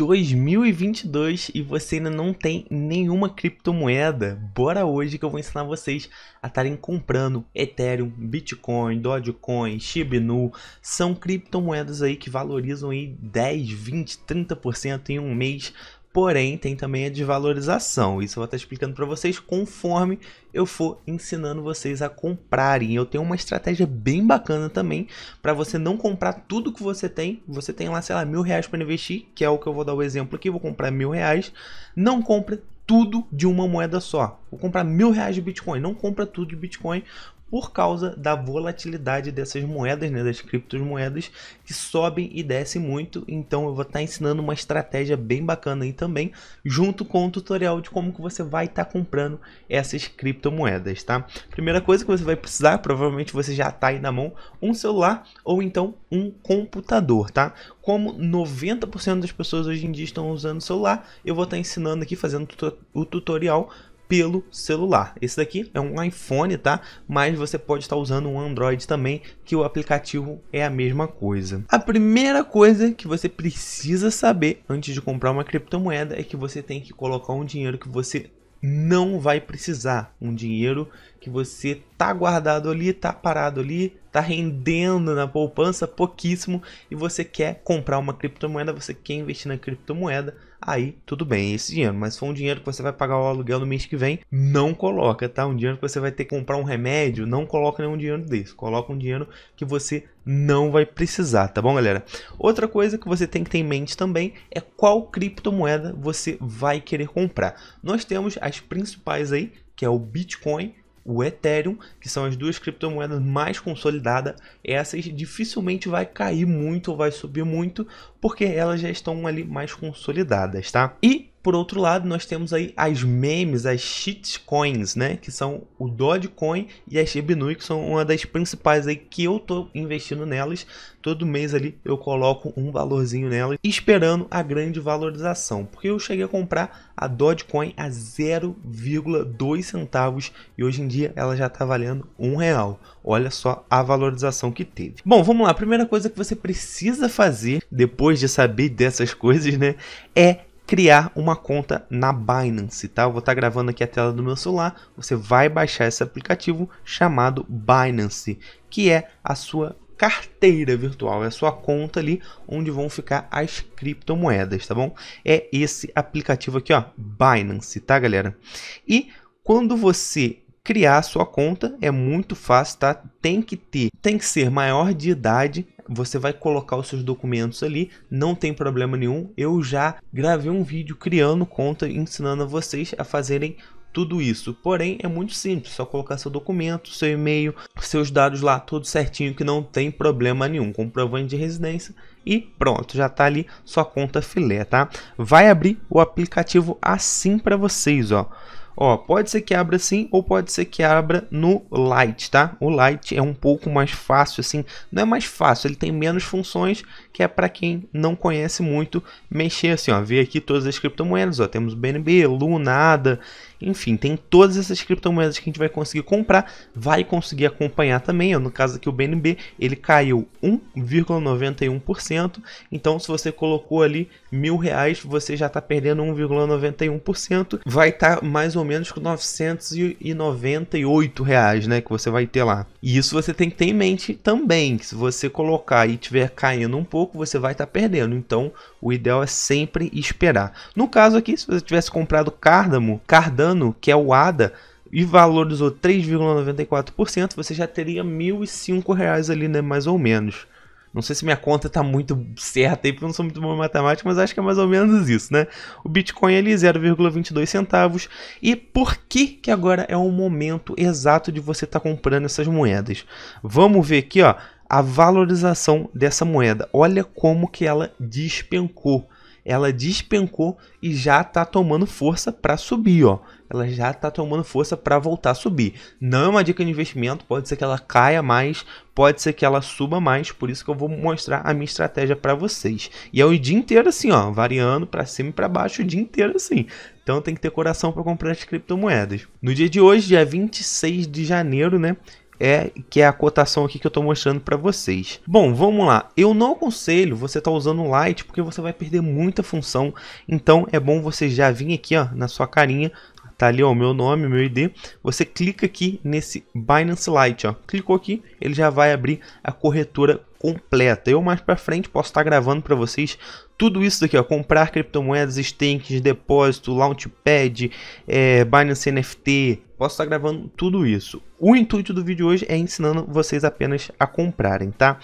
2022 e você ainda não tem nenhuma criptomoeda, bora hoje que eu vou ensinar vocês a estarem comprando Ethereum, Bitcoin, Dogecoin, Shibnu. são criptomoedas aí que valorizam aí 10, 20, 30% em um mês porém tem também a desvalorização. Isso eu vou estar explicando para vocês conforme eu for ensinando vocês a comprarem. Eu tenho uma estratégia bem bacana também para você não comprar tudo que você tem. Você tem lá, sei lá, mil reais para investir, que é o que eu vou dar o exemplo aqui. Vou comprar mil reais. Não compra tudo de uma moeda só. Vou comprar mil reais de Bitcoin. Não compra tudo de Bitcoin, por causa da volatilidade dessas moedas, né, das criptomoedas que sobem e descem muito. Então eu vou estar tá ensinando uma estratégia bem bacana aí também, junto com o tutorial de como que você vai estar tá comprando essas criptomoedas, tá? Primeira coisa que você vai precisar, provavelmente você já está aí na mão, um celular ou então um computador, tá? Como 90% das pessoas hoje em dia estão usando celular, eu vou estar tá ensinando aqui fazendo o tutorial pelo celular. Esse daqui é um iPhone, tá? Mas você pode estar usando um Android também, que o aplicativo é a mesma coisa. A primeira coisa que você precisa saber antes de comprar uma criptomoeda é que você tem que colocar um dinheiro que você não vai precisar um dinheiro que você tá guardado ali, tá parado ali, tá rendendo na poupança pouquíssimo e você quer comprar uma criptomoeda, você quer investir na criptomoeda, aí tudo bem, esse dinheiro. Mas se for um dinheiro que você vai pagar o aluguel no mês que vem, não coloca, tá? Um dinheiro que você vai ter que comprar um remédio, não coloca nenhum dinheiro desse. Coloca um dinheiro que você não vai precisar, tá bom, galera? Outra coisa que você tem que ter em mente também é qual criptomoeda você vai querer comprar. Nós temos as principais aí, que é o Bitcoin, o Ethereum, que são as duas criptomoedas mais consolidadas, essas dificilmente vai cair muito ou vai subir muito, porque elas já estão ali mais consolidadas, tá? E por outro lado, nós temos aí as memes, as shitcoins, né? Que são o Dogecoin e a Shiba Inu, que são uma das principais aí que eu tô investindo nelas. Todo mês ali eu coloco um valorzinho nelas, esperando a grande valorização. Porque eu cheguei a comprar a Dogecoin a 0,2 centavos e hoje em dia ela já tá valendo um real. Olha só a valorização que teve. Bom, vamos lá. A primeira coisa que você precisa fazer depois de saber dessas coisas, né? É criar uma conta na Binance, tá? Eu vou estar tá gravando aqui a tela do meu celular, você vai baixar esse aplicativo chamado Binance, que é a sua carteira virtual, é a sua conta ali onde vão ficar as criptomoedas, tá bom? É esse aplicativo aqui, ó, Binance, tá, galera? E quando você criar sua conta é muito fácil, tá? Tem que ter, tem que ser maior de idade. Você vai colocar os seus documentos ali, não tem problema nenhum. Eu já gravei um vídeo criando conta, ensinando a vocês a fazerem tudo isso. Porém, é muito simples, só colocar seu documento, seu e-mail, seus dados lá, tudo certinho, que não tem problema nenhum. Comprovante de residência e pronto, já tá ali sua conta filé, tá? Vai abrir o aplicativo assim para vocês, ó. Ó, pode ser que abra assim ou pode ser que abra no light tá? O light é um pouco mais fácil assim, não é mais fácil, ele tem menos funções, que é para quem não conhece muito mexer assim, ó, ver aqui todas as criptomoedas, ó, temos BNB, Lunada, enfim, tem todas essas criptomoedas que a gente vai conseguir comprar, vai conseguir acompanhar também. No caso aqui, o BNB ele caiu 1,91%. Então, se você colocou ali mil reais, você já está perdendo 1,91%. Vai estar tá mais ou menos com 998 reais, né? Que você vai ter lá. E isso você tem que ter em mente também. Que se você colocar e tiver caindo um pouco, você vai estar tá perdendo. Então, o ideal é sempre esperar. No caso aqui, se você tivesse comprado Cardano, Cardano ano, que é o ADA, e valorizou 3,94%, você já teria R$ 1.005 ali, né, mais ou menos. Não sei se minha conta está muito certa aí, porque eu não sou muito bom em matemática, mas acho que é mais ou menos isso, né? O Bitcoin ali 0,22 centavos. E por que que agora é o momento exato de você estar tá comprando essas moedas? Vamos ver aqui, ó, a valorização dessa moeda. Olha como que ela despencou ela despencou e já está tomando força para subir, ó. Ela já está tomando força para voltar a subir. Não é uma dica de investimento, pode ser que ela caia mais, pode ser que ela suba mais, por isso que eu vou mostrar a minha estratégia para vocês. E é o dia inteiro assim, ó, variando para cima e para baixo o dia inteiro assim. Então tem que ter coração para comprar as criptomoedas. No dia de hoje, dia 26 de janeiro, né, é que é a cotação aqui que eu estou mostrando para vocês. Bom, vamos lá. Eu não aconselho você estar tá usando o Lite porque você vai perder muita função. Então é bom você já vir aqui ó, na sua carinha tá ali ó, o meu nome, meu ID, você clica aqui nesse Binance Lite, ó. Clicou aqui, ele já vai abrir a corretora completa. Eu mais para frente posso estar gravando para vocês tudo isso daqui, ó, comprar criptomoedas, stakes, depósito, launchpad, é, Binance NFT, posso estar gravando tudo isso. O intuito do vídeo hoje é ensinando vocês apenas a comprarem, tá?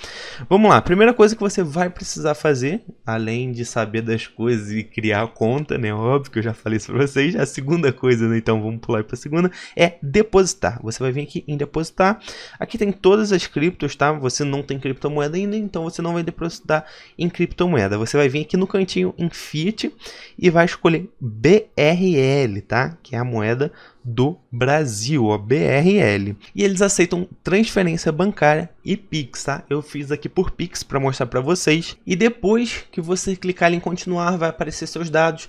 Vamos lá, primeira coisa que você vai precisar fazer, além de saber das coisas e criar a conta, né, óbvio que eu já falei isso pra vocês, a segunda coisa, né, então vamos pular para a segunda, é depositar. Você vai vir aqui em depositar, aqui tem todas as criptos, tá? Você não tem criptomoeda ainda, então você não vai depositar em criptomoeda. Você vai vir aqui no cantinho em Fiat e vai escolher BRL, tá? Que é a moeda do Brasil, a BRL. E eles aceitam transferência bancária e Pix, tá? Eu fiz aqui por Pix para mostrar para vocês. E depois que você clicar em continuar, vai aparecer seus dados,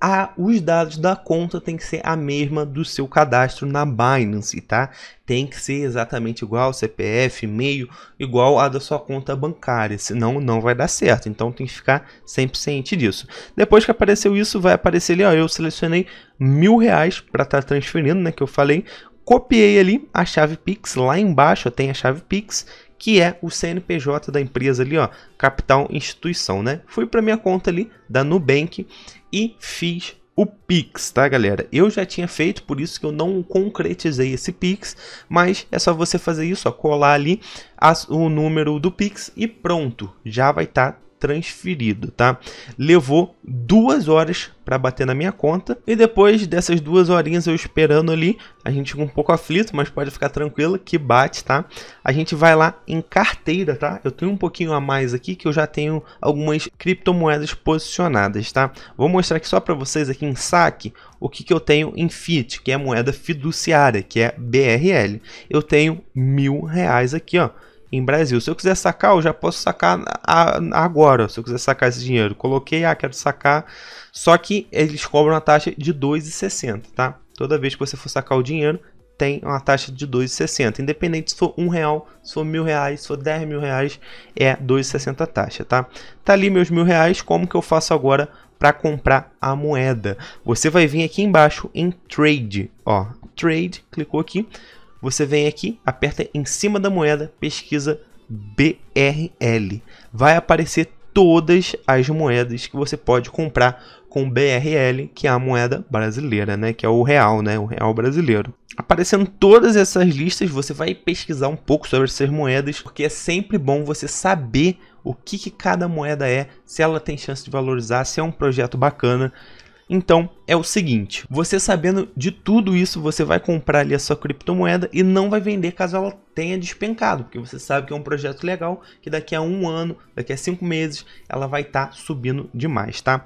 a, os dados da conta tem que ser a mesma do seu cadastro na Binance, tá? Tem que ser exatamente igual CPF, e-mail, igual a da sua conta bancária, senão não vai dar certo. Então tem que ficar sempre ciente disso. Depois que apareceu isso, vai aparecer ali, ó, eu selecionei mil reais para estar tá transferindo, né? Que eu falei, copiei ali a chave Pix lá embaixo, tem a chave Pix que é o CNPJ da empresa ali, ó, capital instituição, né? Fui para minha conta ali da Nubank e fiz o Pix, tá galera? Eu já tinha feito, por isso que eu não concretizei esse Pix, mas é só você fazer isso, ó, colar ali as, o número do Pix e pronto, já vai estar tá transferido, tá? Levou duas horas para bater na minha conta e depois dessas duas horinhas eu esperando ali, a gente um pouco aflito, mas pode ficar tranquilo que bate, tá? A gente vai lá em carteira, tá? Eu tenho um pouquinho a mais aqui que eu já tenho algumas criptomoedas posicionadas, tá? Vou mostrar aqui só para vocês aqui em saque o que, que eu tenho em FIT, que é moeda fiduciária, que é BRL. Eu tenho mil reais aqui, ó em Brasil. Se eu quiser sacar, eu já posso sacar agora. Se eu quiser sacar esse dinheiro, coloquei, ah, quero sacar. Só que eles cobram uma taxa de 2,60, tá? Toda vez que você for sacar o dinheiro, tem uma taxa de 2,60. Independente se for um real, se for mil reais, se for 10 mil reais, é 2,60 a taxa, tá? Tá ali meus mil reais, como que eu faço agora para comprar a moeda? Você vai vir aqui embaixo em Trade, ó, Trade, clicou aqui, você vem aqui, aperta em cima da moeda, pesquisa BRL. Vai aparecer todas as moedas que você pode comprar com BRL, que é a moeda brasileira, né? Que é o real, né? O real brasileiro. Aparecendo todas essas listas, você vai pesquisar um pouco sobre essas moedas, porque é sempre bom você saber o que, que cada moeda é, se ela tem chance de valorizar, se é um projeto bacana. Então é o seguinte, você sabendo de tudo isso, você vai comprar ali a sua criptomoeda e não vai vender caso ela tenha despencado, porque você sabe que é um projeto legal, que daqui a um ano, daqui a cinco meses, ela vai estar tá subindo demais, tá?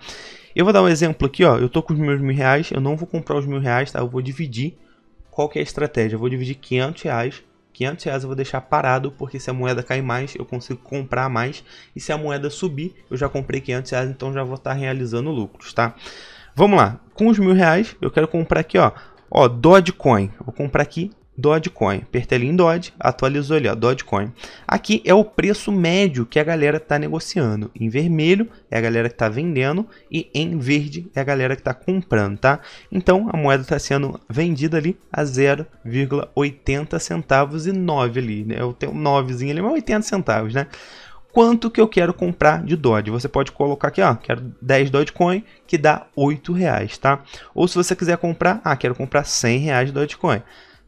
Eu vou dar um exemplo aqui, ó, eu tô com os meus mil reais, eu não vou comprar os mil reais, tá? Eu vou dividir, qual que é a estratégia? Eu vou dividir 500 reais 500 reais eu vou deixar parado, porque se a moeda cair mais, eu consigo comprar mais. E se a moeda subir, eu já comprei 500 reais, então já vou estar tá realizando lucros, tá? Vamos lá, com os mil reais eu quero comprar aqui, ó, ó, Dogecoin. Vou comprar aqui Dogecoin. Apertei ali em Doge, atualizou ali, ó, Dogecoin. Aqui é o preço médio que a galera está negociando. Em vermelho é a galera que está vendendo e em verde é a galera que está comprando, tá? Então a moeda está sendo vendida ali a 0,80 centavos e 9 ali, né? Eu tenho 9zinho ali, mas 80 centavos, né? quanto que eu quero comprar de Doge. Você pode colocar aqui, ó, quero 10 Dogecoin, que dá 8 reais, tá? Ou se você quiser comprar, ah, quero comprar 100 reais de Dogecoin.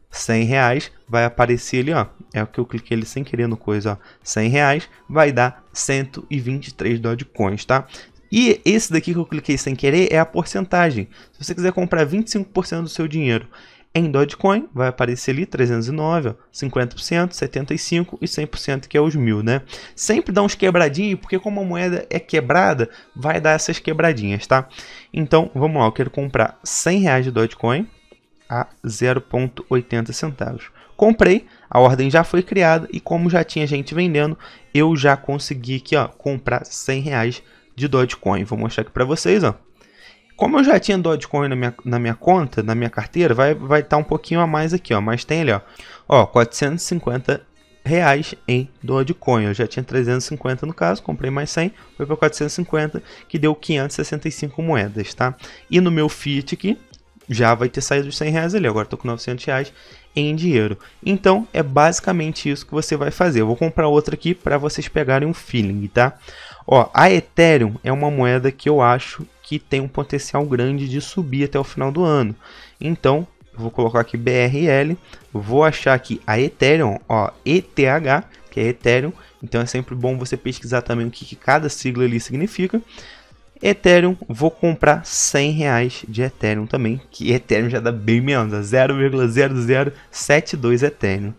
100 reais vai aparecer ali, ó, é o que eu cliquei ali sem querer no coisa, ó, 100 reais vai dar 123 Dogecoins, tá? E esse daqui que eu cliquei sem querer é a porcentagem. Se você quiser comprar 25% do seu dinheiro em Dogecoin vai aparecer ali 309, ó, 50%, 75% e 100% que é os mil, né? Sempre dá uns quebradinhos, porque como a moeda é quebrada, vai dar essas quebradinhas, tá? Então, vamos lá, eu quero comprar 100 reais de Dogecoin a 0,80 centavos. Comprei, a ordem já foi criada e como já tinha gente vendendo, eu já consegui aqui, ó, comprar 100 reais de Dogecoin. Vou mostrar aqui para vocês, ó. Como eu já tinha Dogecoin na minha, na minha conta, na minha carteira, vai estar vai tá um pouquinho a mais aqui, ó. Mas tem ali, ó, ó 450 reais em Dogecoin. Eu já tinha 350 no caso, comprei mais 100, foi para 450, que deu 565 moedas, tá? E no meu Fiat aqui, já vai ter saído os 100 reais ali, agora estou com 900 reais em dinheiro. Então, é basicamente isso que você vai fazer. Eu vou comprar outra aqui para vocês pegarem um feeling, tá? Ó, a Ethereum é uma moeda que eu acho que tem um potencial grande de subir até o final do ano. Então, vou colocar aqui BRL, vou achar aqui a Ethereum, ó, ETH, que é Ethereum. Então é sempre bom você pesquisar também o que, que cada sigla ali significa. Ethereum, vou comprar 100 reais de Ethereum também, que Ethereum já dá bem menos, 0,0072 Ethereum.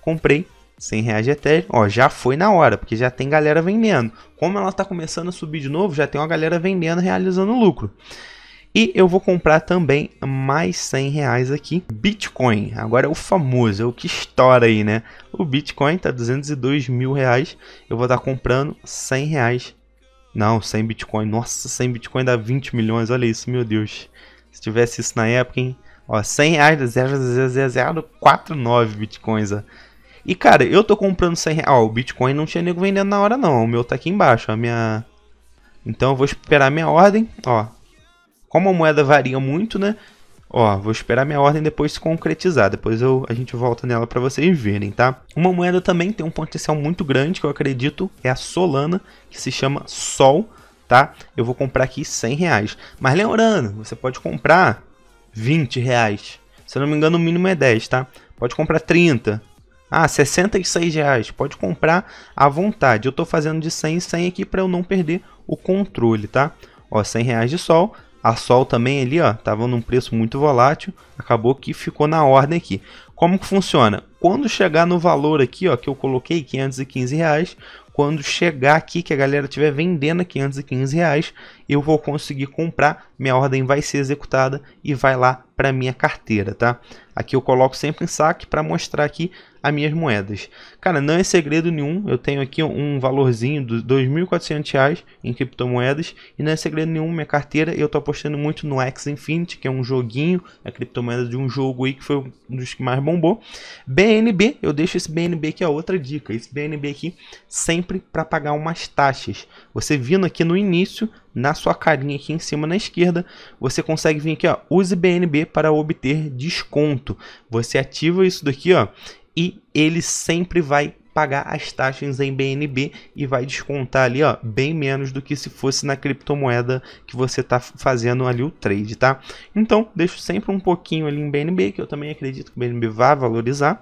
Comprei, 100 reais de Ethereum, ó, já foi na hora, porque já tem galera vendendo. Como ela está começando a subir de novo, já tem uma galera vendendo, realizando lucro. E eu vou comprar também mais 100 reais aqui. Bitcoin, agora é o famoso, é o que estoura aí, né? O Bitcoin tá 202 mil reais, eu vou estar tá comprando 100 reais. Não, 100 Bitcoin, nossa, 100 Bitcoin dá 20 milhões, olha isso, meu Deus. Se tivesse isso na época, hein? Ó, 100 reais, 0,0049 Bitcoins, ó. E cara, eu tô comprando 100 reais. o Bitcoin não tinha nego vendendo na hora não. O meu tá aqui embaixo, a minha... Então eu vou esperar minha ordem, ó. Como a moeda varia muito, né? Ó, vou esperar minha ordem depois se concretizar. Depois eu, a gente volta nela para vocês verem, tá? Uma moeda também tem um potencial muito grande que eu acredito é a Solana, que se chama Sol, tá? Eu vou comprar aqui 100 reais. Mas lembrando, você pode comprar 20 reais. Se eu não me engano, o mínimo é 10, tá? Pode comprar 30, ah, 66 reais. Pode comprar à vontade. Eu estou fazendo de 100 em 100 aqui para eu não perder o controle, tá? Ó, 100 reais de sol. A Sol também ali, ó, tava num preço muito volátil, acabou que ficou na ordem aqui. Como que funciona? Quando chegar no valor aqui, ó, que eu coloquei 515 reais, quando chegar aqui que a galera tiver vendendo a 515 reais, eu vou conseguir comprar, minha ordem vai ser executada e vai lá para minha carteira, tá? Aqui eu coloco sempre em saque para mostrar aqui as minhas moedas. Cara, não é segredo nenhum, eu tenho aqui um valorzinho dos 2.400 reais em criptomoedas e não é segredo nenhum minha carteira, eu tô apostando muito no X Infinity, que é um joguinho, a criptomoeda de um jogo aí que foi um dos que mais bombou. BNB, eu deixo esse BNB que é outra dica, esse BNB aqui sempre para pagar umas taxas. Você vindo aqui no início, na sua carinha aqui em cima na esquerda, você consegue vir aqui, ó, use BNB para obter desconto. Você ativa isso daqui, ó, e ele sempre vai pagar as taxas em BNB e vai descontar ali, ó, bem menos do que se fosse na criptomoeda que você tá fazendo ali o trade, tá? Então, deixo sempre um pouquinho ali em BNB, que eu também acredito que o BNB vai valorizar.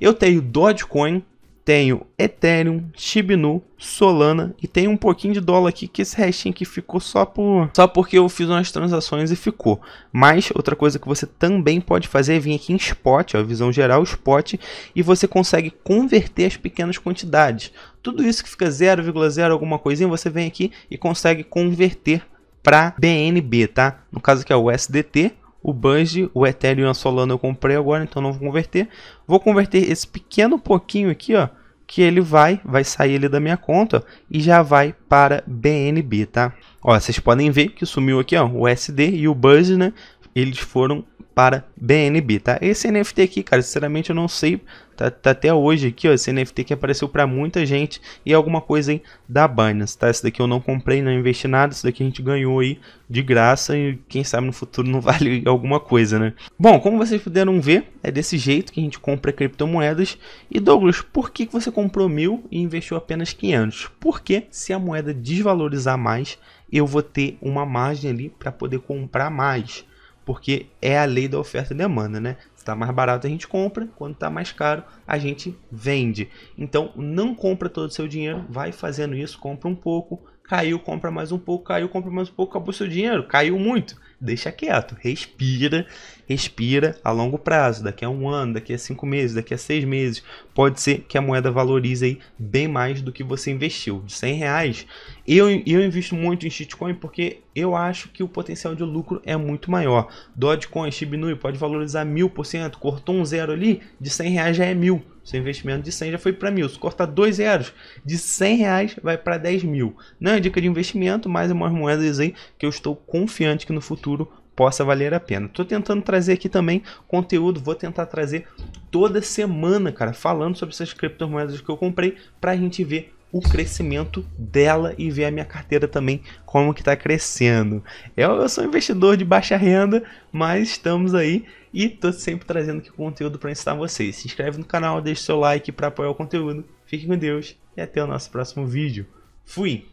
Eu tenho Dogecoin, tenho Ethereum, Shiba Inu, Solana e tem um pouquinho de dólar aqui que esse restinho aqui ficou só por só porque eu fiz umas transações e ficou. Mas outra coisa que você também pode fazer é vir aqui em spot, a visão geral spot e você consegue converter as pequenas quantidades. Tudo isso que fica 0,0 alguma coisinha, você vem aqui e consegue converter para BNB, tá? No caso que é o USDT, o Bungie, o Ethereum e a Solana eu comprei agora, então não vou converter. Vou converter esse pequeno pouquinho aqui, ó, que ele vai, vai sair ele da minha conta e já vai para BNB, tá? Ó, vocês podem ver que sumiu aqui, ó, o SD e o Bungie, né? Eles foram para BNB, tá? Esse NFT aqui, cara, sinceramente eu não sei, tá, tá até hoje aqui, ó, esse NFT que apareceu para muita gente e alguma coisa aí da Binance, tá? Esse daqui eu não comprei, não investi nada, isso daqui a gente ganhou aí de graça e quem sabe no futuro não vale alguma coisa, né? Bom, como vocês puderam ver, é desse jeito que a gente compra criptomoedas. E Douglas, por que você comprou mil e investiu apenas 500? Porque se a moeda desvalorizar mais, eu vou ter uma margem ali para poder comprar mais porque é a lei da oferta e demanda, né? Está mais barato a gente compra, quando está mais caro a gente vende. Então não compra todo o seu dinheiro, vai fazendo isso, compra um pouco, caiu, compra mais um pouco, caiu, compra mais um pouco, acabou seu dinheiro, caiu muito. Deixa quieto, respira, respira a longo prazo. Daqui a um ano, daqui a cinco meses, daqui a seis meses, pode ser que a moeda valorize aí bem mais do que você investiu. De 100 reais, eu, eu invisto muito em shitcoin porque eu acho que o potencial de lucro é muito maior. Dogecoin, Shibnui pode valorizar mil por cento, cortou um zero ali, de 100 reais já é mil. Seu investimento de 100 já foi para mil. Se cortar dois zeros, de 100 reais vai para 10 mil. Não é dica de investimento, mas é umas moedas que eu estou confiante que no futuro possa valer a pena. Tô tentando trazer aqui também conteúdo, vou tentar trazer toda semana, cara, falando sobre essas criptomoedas que eu comprei para a gente ver o crescimento dela e ver a minha carteira também como que está crescendo. Eu, eu sou um investidor de baixa renda, mas estamos aí e estou sempre trazendo aqui conteúdo para ensinar vocês. Se inscreve no canal, deixa seu like para apoiar o conteúdo. Fique com Deus e até o nosso próximo vídeo. Fui!